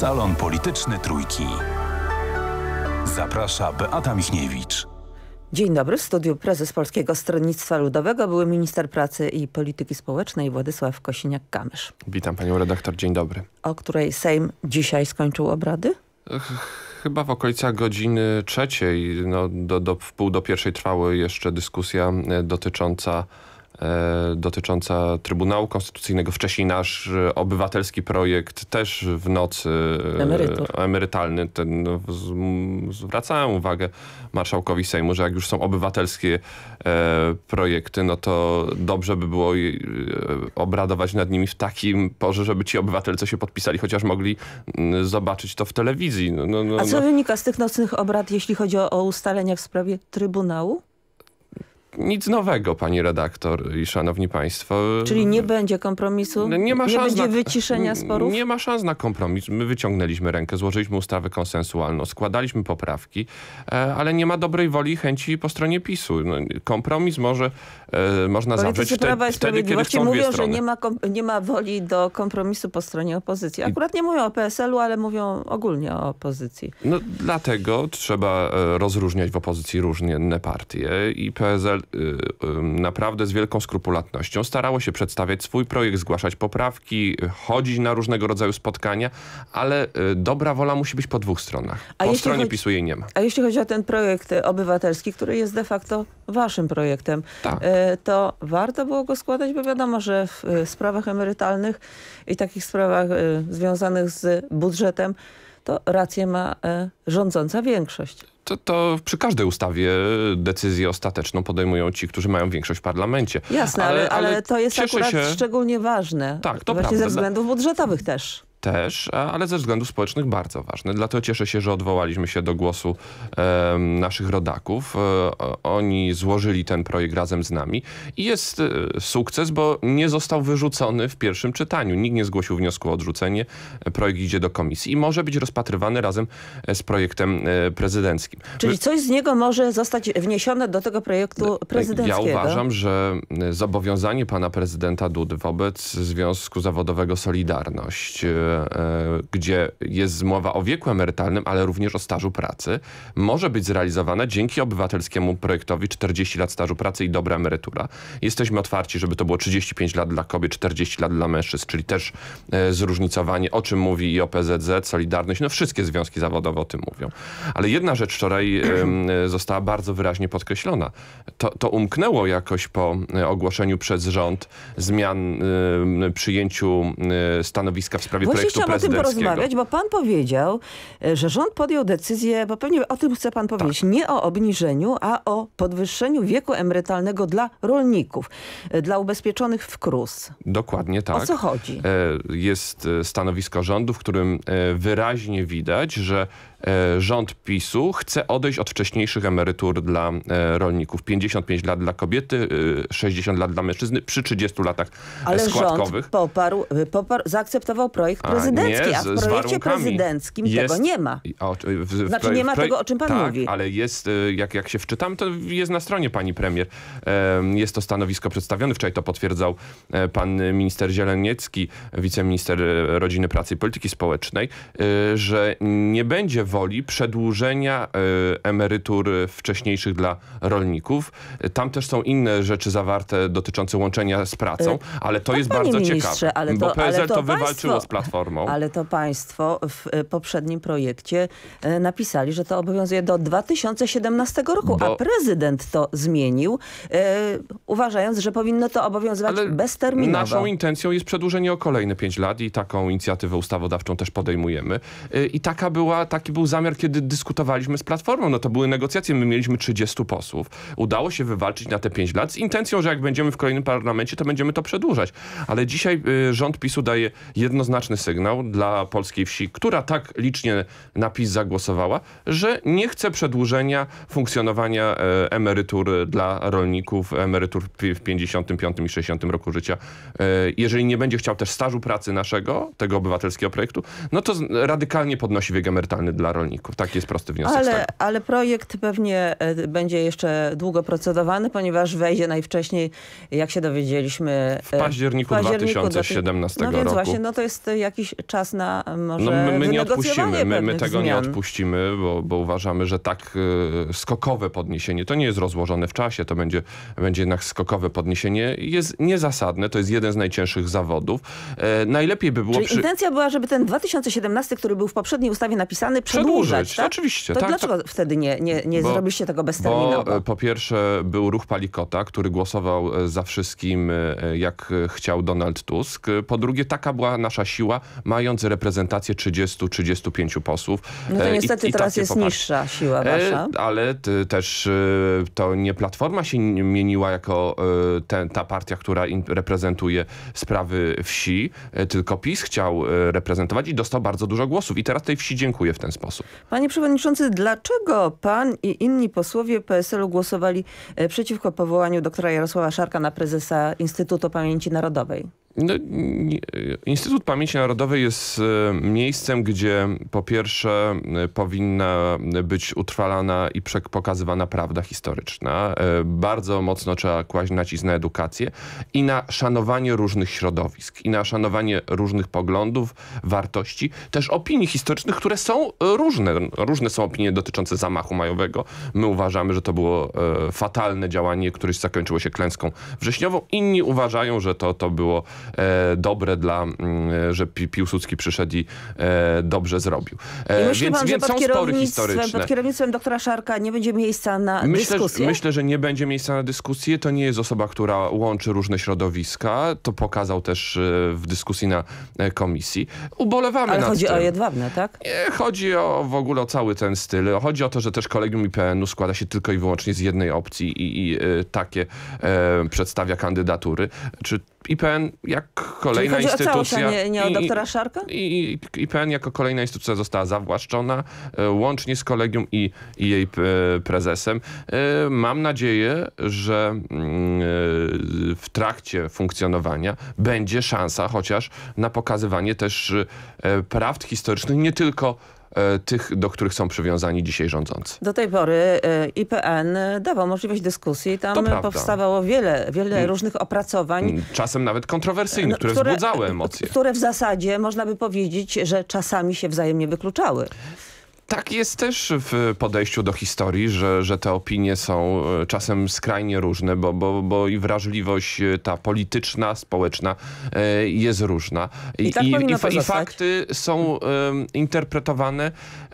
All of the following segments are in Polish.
Salon Polityczny Trójki. Zaprasza Beata Michniewicz. Dzień dobry. W studiu prezes Polskiego Stronnictwa Ludowego był minister pracy i polityki społecznej Władysław Kosiniak-Kamysz. Witam panią redaktor. Dzień dobry. O której Sejm dzisiaj skończył obrady? Chyba w okolicach godziny trzeciej, no, do, do, w pół do pierwszej trwały jeszcze dyskusja e, dotycząca E, dotycząca Trybunału Konstytucyjnego. Wcześniej nasz e, obywatelski projekt też w nocy e, Emerytur. emerytalny. Ten, no, zwracałem uwagę marszałkowi Sejmu, że jak już są obywatelskie projekty, no to dobrze by było obradować nad nimi w takim porze, żeby ci obywatele co się podpisali, chociaż mogli zobaczyć to w telewizji. No, no, no A co no. wynika z tych nocnych obrad, jeśli chodzi o, o ustalenia w sprawie Trybunału? nic nowego, pani redaktor i szanowni państwo. Czyli nie będzie kompromisu? Nie ma szans. Nie będzie na, wyciszenia sporów? Nie ma szans na kompromis. My wyciągnęliśmy rękę, złożyliśmy ustawę konsensualną, składaliśmy poprawki, e, ale nie ma dobrej woli i chęci po stronie PiSu. No, kompromis może e, można Politycy zawrzeć te, Prawa i wtedy, kiedy chcą mówią, że nie ma, nie ma woli do kompromisu po stronie opozycji. Akurat I... nie mówią o PSL-u, ale mówią ogólnie o opozycji. No dlatego trzeba e, rozróżniać w opozycji różne partie i PSL Y, y, naprawdę z wielką skrupulatnością starało się przedstawiać swój projekt, zgłaszać poprawki, chodzić na różnego rodzaju spotkania, ale y, dobra wola musi być po dwóch stronach. A po stronie chodzi, PiSu jej nie ma. A jeśli chodzi o ten projekt obywatelski, który jest de facto waszym projektem, tak. to warto było go składać, bo wiadomo, że w sprawach emerytalnych i takich sprawach związanych z budżetem to rację ma rządząca większość. To, to, przy każdej ustawie decyzję ostateczną podejmują ci, którzy mają większość w parlamencie. Jasne, ale, ale, ale to jest akurat się... szczególnie ważne. Tak, to Właśnie prawda. ze względów budżetowych też też, ale ze względów społecznych bardzo ważne. Dlatego cieszę się, że odwołaliśmy się do głosu e, naszych rodaków. E, oni złożyli ten projekt razem z nami i jest e, sukces, bo nie został wyrzucony w pierwszym czytaniu. Nikt nie zgłosił wniosku o odrzucenie. E, projekt idzie do komisji i może być rozpatrywany razem e, z projektem e, prezydenckim. Czyli coś z niego może zostać wniesione do tego projektu no, prezydenckiego? Ja uważam, że zobowiązanie pana prezydenta Dudy wobec Związku Zawodowego Solidarność E, gdzie jest mowa o wieku emerytalnym, ale również o stażu pracy, może być zrealizowana dzięki obywatelskiemu projektowi 40 lat stażu pracy i dobra emerytura. Jesteśmy otwarci, żeby to było 35 lat dla kobiet, 40 lat dla mężczyzn, czyli też e, zróżnicowanie, o czym mówi i OPZZ, Solidarność, no wszystkie związki zawodowe o tym mówią. Ale jedna rzecz wczoraj e, została bardzo wyraźnie podkreślona. To, to umknęło jakoś po ogłoszeniu przez rząd zmian, przyjęciu stanowiska w sprawie Właśnie projektu chciałam o tym porozmawiać, bo pan powiedział, e, że rząd podjął decyzję, bo pewnie o tym chce pan powiedzieć, tak. nie o obniżeniu, a o podwyższeniu wieku emerytalnego dla rolników, e, dla ubezpieczonych w KRUS. Dokładnie tak. O co chodzi? E, jest stanowisko rządu, w którym wyraźnie widać, że E, rząd PiSu chce odejść od wcześniejszych emerytur dla e, rolników. 55 lat dla kobiety, 60 e, lat dla mężczyzny przy 30 latach Ale składkowych. rząd poparł, poparł, zaakceptował projekt prezydencki, a, nie, z, a w projekcie prezydenckim jest, tego nie ma. O, w, w, znaczy nie ma tego, o czym pan tak, mówi. ale jest, jak, jak się wczytam, to jest na stronie pani premier. Jest to stanowisko przedstawione, wczoraj to potwierdzał pan minister Zieleniecki, wiceminister Rodziny, Pracy i Polityki Społecznej, że nie będzie woli przedłużenia y, emerytur wcześniejszych dla rolników. Tam też są inne rzeczy zawarte dotyczące łączenia z pracą, y, ale to tak, jest bardzo ciekawe, ale to, bo PSL ale to, to państwo, wywalczyło z Platformą. Ale to państwo w y, poprzednim projekcie napisali, że to obowiązuje do 2017 roku, bo... a prezydent to zmienił, uważając, że powinno to obowiązywać ale bezterminowo. Naszą intencją jest przedłużenie o kolejne 5 lat i taką inicjatywę ustawodawczą też podejmujemy. I taka była, taki był był zamiar, kiedy dyskutowaliśmy z Platformą. No to były negocjacje, my mieliśmy 30 posłów. Udało się wywalczyć na te 5 lat z intencją, że jak będziemy w kolejnym parlamencie, to będziemy to przedłużać. Ale dzisiaj y, rząd PiSu daje jednoznaczny sygnał dla polskiej wsi, która tak licznie na PiS zagłosowała, że nie chce przedłużenia funkcjonowania y, emerytur dla rolników, emerytur w 55 i 60 roku życia. Y, jeżeli nie będzie chciał też stażu pracy naszego, tego obywatelskiego projektu, no to radykalnie podnosi wiek emerytalny dla rolników. Tak jest prosty wniosek. Ale, tak. ale projekt pewnie e, będzie jeszcze długo procedowany, ponieważ wejdzie najwcześniej, jak się dowiedzieliśmy... E, w październiku, w październiku 2017 roku. No więc roku. właśnie, no to jest jakiś czas na może no my, my nie odpuścimy, my, my tego zmian. nie odpuścimy, bo, bo uważamy, że tak y, skokowe podniesienie, to nie jest rozłożone w czasie, to będzie, będzie jednak skokowe podniesienie, jest niezasadne, to jest jeden z najcięższych zawodów. E, najlepiej by było... Czyli przy... intencja była, żeby ten 2017, który był w poprzedniej ustawie napisany, przesunąć, przedłużyć. przedłużać. Tak? Oczywiście. To tak, dlaczego tak. wtedy nie, nie, nie bo, zrobiliście tego bezterminowo? Bo, e, po pierwsze był ruch Palikota, który głosował e, za wszystkim, e, jak chciał Donald Tusk. Po drugie, taka była nasza siła, mając reprezentację 30-35 posłów. No to niestety I, teraz jest poparcie. niższa siła wasza. Ale też to nie Platforma się mieniła jako ta partia, która reprezentuje sprawy wsi, tylko PiS chciał reprezentować i dostał bardzo dużo głosów. I teraz tej wsi dziękuję w ten sposób. Panie Przewodniczący, dlaczego pan i inni posłowie PSL-u głosowali e, przeciwko powołaniu doktora Jarosława Szarka na prezesa Instytutu Pamięci Narodowej? No, Instytut Pamięci Narodowej jest e, miejscem, gdzie po pierwsze e, powinna być utrwalana i pokazywana prawda historyczna. E, bardzo mocno trzeba kłaść nacisk na edukację i na szanowanie różnych środowisk, i na szanowanie różnych poglądów, wartości, też opinii historycznych, które są różne. Różne są opinie dotyczące zamachu majowego. My uważamy, że to było fatalne działanie, które zakończyło się klęską wrześniową. Inni uważają, że to, to było E, dobre dla, mm, że Piłsudski przyszedł i e, dobrze zrobił. E, I więc, pan, więc że pod kierownictwem, pod kierownictwem doktora Szarka nie będzie miejsca na myślę, dyskusję? Myślę, że nie będzie miejsca na dyskusję. To nie jest osoba, która łączy różne środowiska. To pokazał też w dyskusji na komisji. Ubolewamy Ale nad chodzi tym. o Jedwabne, tak? Nie, chodzi o w ogóle o cały ten styl. Chodzi o to, że też kolegium IPN-u składa się tylko i wyłącznie z jednej opcji i, i takie e, przedstawia kandydatury. Czy IPN jak kolejna Czyli instytucja... Nie, nie o doktora Szarka? I, i, IPN jako kolejna instytucja została zawłaszczona, e, łącznie z kolegium i, i jej e, prezesem. E, mam nadzieję, że mm, w trakcie funkcjonowania będzie szansa chociaż na pokazywanie też prawd historycznych, nie tylko E, tych, do których są przywiązani dzisiaj rządzący. Do tej pory e, IPN dawał możliwość dyskusji. Tam powstawało wiele, wiele mm. różnych opracowań. Mm, czasem nawet kontrowersyjnych, no, które, które wzbudzały emocje. Które w zasadzie można by powiedzieć, że czasami się wzajemnie wykluczały tak jest też w podejściu do historii, że, że te opinie są e, czasem skrajnie różne, bo, bo, bo i wrażliwość e, ta polityczna, społeczna e, jest różna. I, I, tak i, i, i fakty są um, interpretowane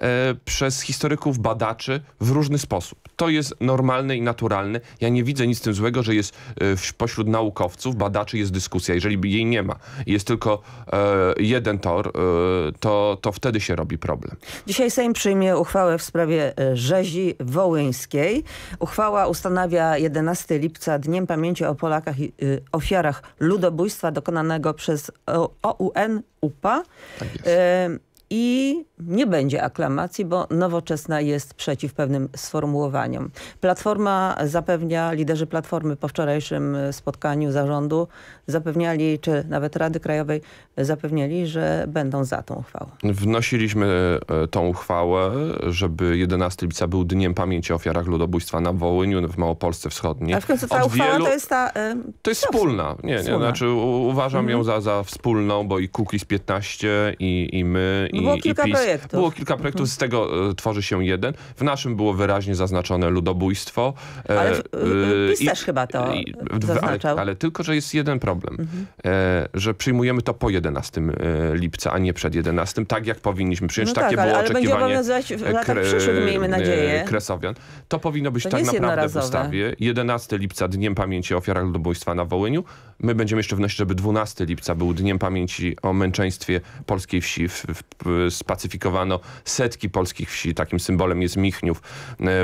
um, przez historyków, badaczy w różny sposób. To jest normalne i naturalne. Ja nie widzę nic z tym złego, że jest w, pośród naukowców, badaczy jest dyskusja. Jeżeli jej nie ma, jest tylko jeden tor, to, to wtedy się robi problem. Dzisiaj Sejm przy przyjmie uchwałę w sprawie e, rzezi wołyńskiej. Uchwała ustanawia 11 lipca Dniem Pamięci o Polakach i y, ofiarach ludobójstwa dokonanego przez OUN UPA. Tak jest. E, i nie będzie aklamacji, bo nowoczesna jest przeciw pewnym sformułowaniom. Platforma zapewnia, liderzy Platformy po wczorajszym spotkaniu zarządu zapewniali, czy nawet Rady Krajowej zapewniali, że będą za tą uchwałą. Wnosiliśmy e, tą uchwałę, żeby 11 lipca był Dniem Pamięci o Ofiarach Ludobójstwa na Wołyniu w Małopolsce Wschodniej. A w końcu ta Od uchwała wielu... to jest ta... Y... To jest wspólna. Nie, nie, wspólna. znaczy uważam mhm. ją za, za wspólną, bo i Kukiz 15 i, i my i, było kilka PiS. projektów. Było kilka projektów, z tego e, tworzy się jeden. W naszym było wyraźnie zaznaczone ludobójstwo. E, ale w, e, PiS i, też chyba to i, zaznaczał. Ale, ale, tylko, że jest jeden problem, mhm. E, że przyjmujemy to po 11 e, lipca, a nie przed 11, tak jak powinniśmy. Przecież no tak, takie ale, było ale oczekiwanie w e, latach przyszłych, miejmy nadzieję. Kresowian. To powinno być to tak naprawdę w ustawie. 11 lipca Dniem Pamięci o Ofiarach Ludobójstwa na Wołyniu. My będziemy jeszcze wnosić, żeby 12 lipca był Dniem Pamięci o męczeństwie polskiej wsi w, w Y, spacyfikowano setki polskich wsi. Takim symbolem jest Michniów y,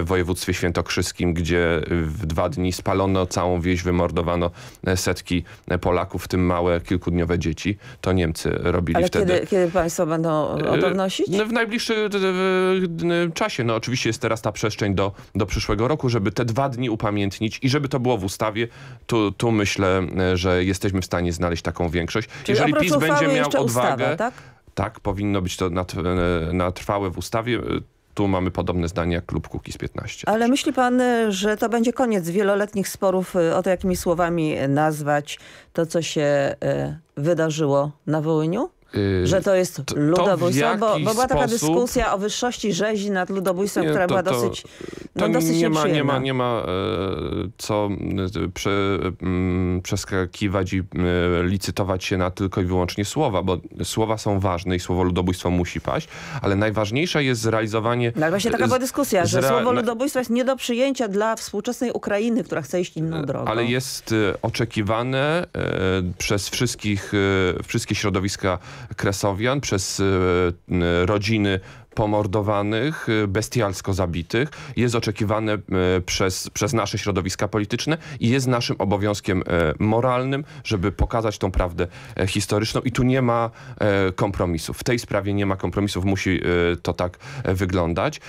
w województwie świętokrzyskim, gdzie y, w dwa dni spalono całą wieś, wymordowano setki Polaków, w tym małe kilkudniowe dzieci. To Niemcy robili Ale wtedy. Kiedy, kiedy państwo będą odnosić? W najbliższym czasie. No oczywiście jest teraz ta przestrzeń do, do przyszłego roku, żeby te dwa dni upamiętnić i żeby to było w ustawie. Tu, tu myślę, że jesteśmy w stanie znaleźć taką większość. Czyli Jeżeli PiS będzie miał odwagę... Ustawę, tak? Tak, powinno być to na, e, na trwałe w ustawie. E, tu mamy podobne zdanie jak klub Kukiz 15. Ale myśli pan, e, że to będzie koniec wieloletnich sporów o to, jakimi słowami nazwać to, co się wydarzyło na Wołyniu? Y, że to jest ludobójstwo, to bo, bo, była taka dyskusja o wyższości rzezi nad ludobójstwem, Nie, która to, była dosyć to no, dosyć nie ma, nie ma, nie ma e, co e, prze, mm, przeskakiwać i e, licytować się na tylko i wyłącznie słowa, bo słowa są ważne i słowo ludobójstwo musi paść, ale najważniejsze jest zrealizowanie... No właśnie taka była dyskusja, że słowo ludobójstwo jest nie do przyjęcia dla współczesnej Ukrainy, która chce iść inną drogą. Ale jest oczekiwane przez wszystkich, wszystkie środowiska kresowian, przez rodziny pomordowanych, y, bestialsko zabitych, jest oczekiwane y, przez, przez nasze środowiska polityczne i jest naszym obowiązkiem y, moralnym, żeby pokazać tą prawdę e, historyczną i tu nie ma e, kompromisów. W tej sprawie nie ma kompromisów, musi to tak e, wyglądać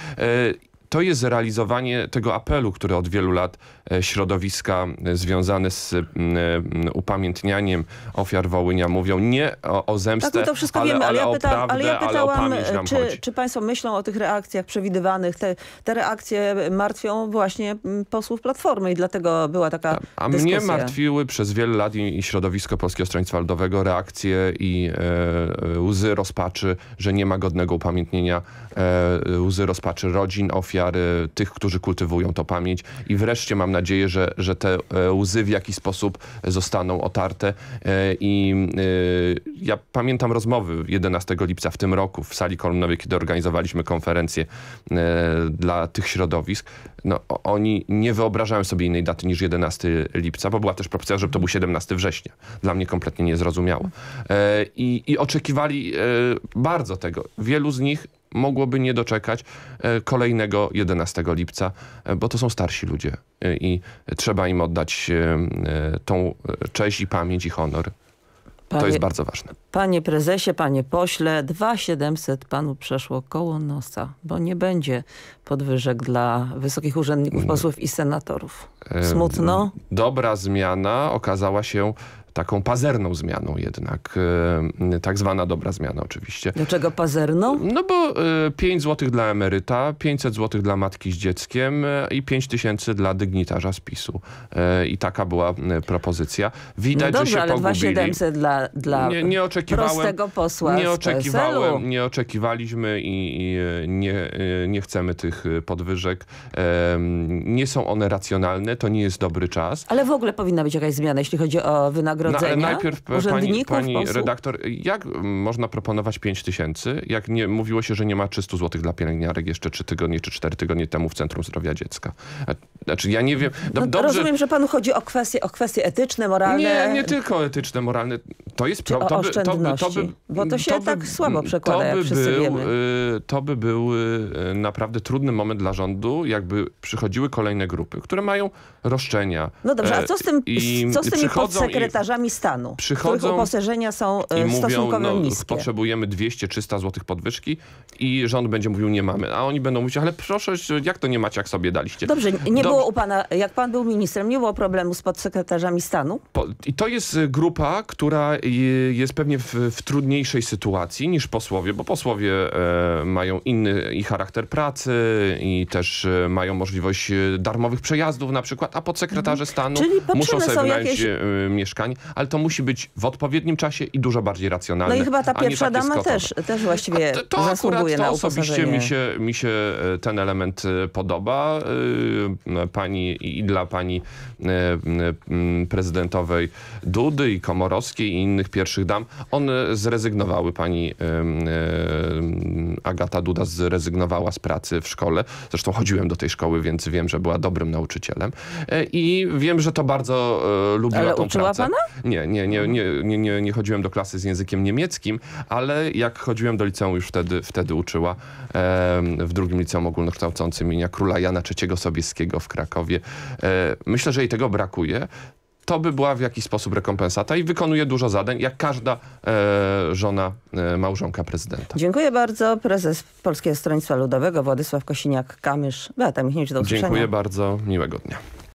to jest zrealizowanie tego apelu, który od wielu lat E, środowiska e, związane z e, upamiętnianiem ofiar Wołynia mówią nie o, o zemstę, tak, to wszystko ale, wiemy, ale, ale, ja, pyta, prawdę, ale ja pytałam, ale czy, czy, państwo myślą o tych reakcjach przewidywanych? Te, te reakcje martwią właśnie posłów Platformy i dlatego była taka tak, A dyskusja. mnie martwiły przez wiele lat i, i środowisko Polskiego Stronnictwa Ludowego reakcje i e, łzy rozpaczy, że nie ma godnego upamiętnienia e, łzy rozpaczy rodzin, ofiar, tych, którzy kultywują to pamięć i wreszcie mam nadzieję, że, że te e, łzy w jakiś sposób zostaną otarte e, i e, ja pamiętam rozmowy 11 lipca w tym roku w sali kolumnowej, kiedy organizowaliśmy konferencję dla tych środowisk. No, oni nie wyobrażają sobie innej daty niż 11 lipca, bo była też propozycja, żeby to był 17 września. Dla mnie kompletnie niezrozumiałe. I, I oczekiwali bardzo tego. Wielu z nich mogłoby nie doczekać e, kolejnego 11 lipca, e, bo to są starsi ludzie e, i trzeba im oddać tą cześć i pamięć i honor. Panie, to jest bardzo ważne. Panie prezesie, panie pośle, 2700 panu przeszło koło nosa, bo nie będzie podwyżek dla wysokich urzędników, posłów i senatorów. Smutno? Dobra zmiana okazała się taką pazerną zmianą jednak. E, tak zwana dobra zmiana oczywiście. Dlaczego pazerną? No bo 5 e, zł dla emeryta, 500 zł dla matki z dzieckiem e, i 5 tysięcy dla dygnitarza z PiSu. I taka była propozycja. Widać, no dobrze, że się ale pogubili. 2700 dla, dla nie, nie prostego posła Nie oczekiwałem, nie oczekiwaliśmy i, i nie, nie chcemy tych podwyżek. Nie są one racjonalne, to nie jest dobry czas. Ale w ogóle powinna być jakaś zmiana, jeśli chodzi o wynagrodzenie wynagrodzenia no, najpierw pani, pani redaktor, jak można proponować 5 tysięcy, jak nie, mówiło się, że nie ma 300 zł dla pielęgniarek jeszcze 3 tygodnie czy 4 tygodnie temu w Centrum Zdrowia Dziecka? Znaczy ja nie wiem... No, do, no, dobrze... Rozumiem, że panu chodzi o kwestie, o kwestie etyczne, moralne. Nie, nie tylko etyczne, moralne. To jest... problem. to, to, by, to by, Bo to się to tak by, tak słabo przekłada, y, to by był, To by był naprawdę trudny moment dla rządu, jakby przychodziły kolejne grupy, które mają roszczenia. No dobrze, a e, co z, tym, I co z tymi podsekretarzami i, stanu, przychodzą których uposażenia są i e, mówią, stosunkowo no, niskie? potrzebujemy 200-300 zł podwyżki i rząd będzie mówił, nie mamy. A oni będą mówić, ale proszę, jak to nie macie, jak sobie daliście? Dobrze, nie było u pana, jak pan był ministrem, nie było problemu z podsekretarzami stanu? Po, I to jest e, grupa, która jest pewnie w, w trudniejszej sytuacji niż posłowie, bo posłowie e, mają inny i charakter pracy i też mają możliwość darmowych przejazdów na przykład, a podsekretarze mhm. stanu muszą sobie wynająć jakieś... E, mieszkanie, ale to musi być w odpowiednim czasie i dużo bardziej racjonalne. No i chyba ta pierwsza dama też, też właściwie a to, to zasługuje to na osobiście mi się, mi się e, ten element e, podoba. Pani i dla pani prezydentowej Dudy i Komorowskiej i innych pierwszych dam, one zrezygnowały. Pani Agata Duda zrezygnowała z pracy w szkole. Zresztą chodziłem do tej szkoły, więc wiem, że była dobrym nauczycielem. E, i wiem, że to bardzo e, lubiła ale tą uczyła pracę. pana? Nie nie, nie, nie, nie, nie, nie, chodziłem do klasy z językiem niemieckim, ale jak chodziłem do liceum już wtedy, wtedy uczyła w drugim liceum ogólnokształcącym imienia króla Jana III Sobieskiego w Krakowie. E, myślę, że jej tego brakuje to by była w jakiś sposób rekompensata i wykonuje dużo zadań, jak każda e, żona, e, małżonka prezydenta. Dziękuję bardzo. Prezes Polskiego Stronnictwa Ludowego Władysław Kosiniak-Kamysz. Beata Michniewicz, do usłyszenia. Dziękuję bardzo. Miłego dnia.